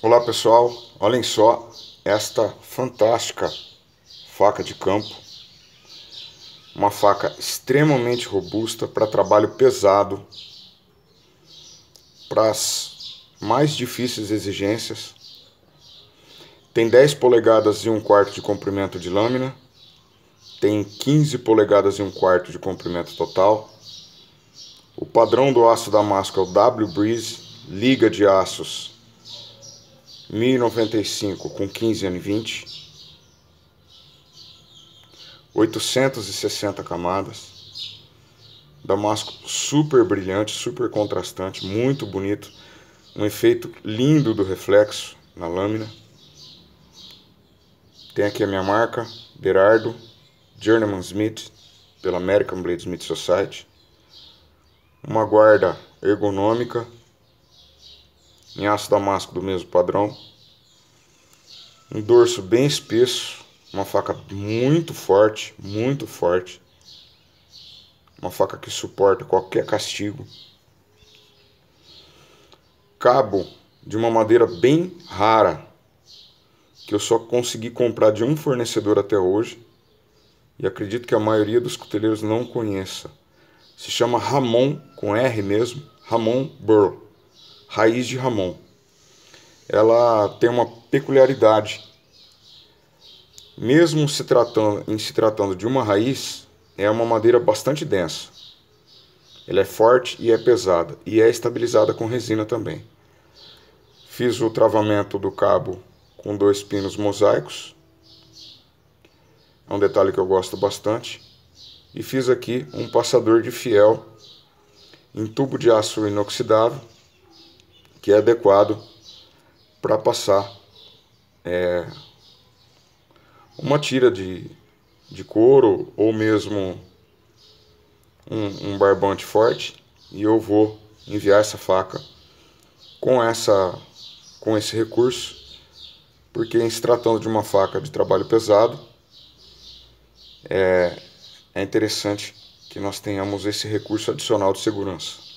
Olá pessoal, olhem só esta fantástica faca de campo. Uma faca extremamente robusta para trabalho pesado, para as mais difíceis exigências. Tem 10 polegadas e um quarto de comprimento de lâmina, tem 15 polegadas e um quarto de comprimento total. O padrão do aço damasco é o W Breeze, liga de aços 1095 com 15 e 20, 860 camadas, damasco super brilhante, super contrastante, muito bonito, um efeito lindo do reflexo na lâmina. Tem aqui a minha marca, Berardo, Journeyman Smith, pela American Blade Smith Society. Uma guarda ergonômica em aço damasco do mesmo padrão. Um dorso bem espesso, uma faca muito forte, muito forte. Uma faca que suporta qualquer castigo. Cabo de uma madeira bem rara, que eu só consegui comprar de um fornecedor até hoje. E acredito que a maioria dos cuteleiros não conheça. Se chama Ramon, com R mesmo, Ramon Burl. Raiz de Ramon. Ela tem uma peculiaridade. Mesmo se tratando, em se tratando de uma raiz, é uma madeira bastante densa. Ela é forte e é pesada e é estabilizada com resina também. Fiz o travamento do cabo com dois pinos mosaicos. É um detalhe que eu gosto bastante. E fiz aqui um passador de fiel em tubo de aço inoxidável que é adequado para passar é, uma tira de, de couro ou mesmo um, um barbante forte e eu vou enviar essa faca com essa com esse recurso porque em se tratando de uma faca de trabalho pesado é, é interessante que nós tenhamos esse recurso adicional de segurança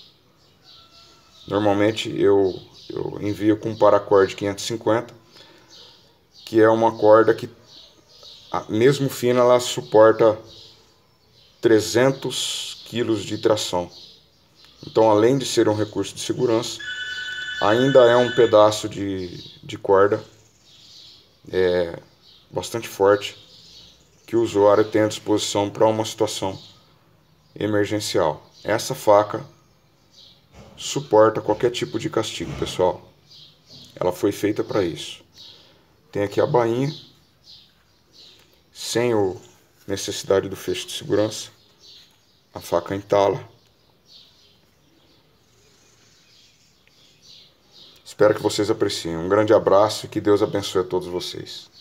Normalmente eu, eu envio com um paracord 550, que é uma corda que, mesmo fina, ela suporta 300 quilos de tração. Então, além de ser um recurso de segurança, ainda é um pedaço de, de corda é, bastante forte que o usuário tem à disposição para uma situação emergencial. Essa faca suporta qualquer tipo de castigo, pessoal. Ela foi feita para isso. Tem aqui a bainha, sem a necessidade do fecho de segurança. A faca entala. Espero que vocês apreciem. Um grande abraço e que Deus abençoe a todos vocês.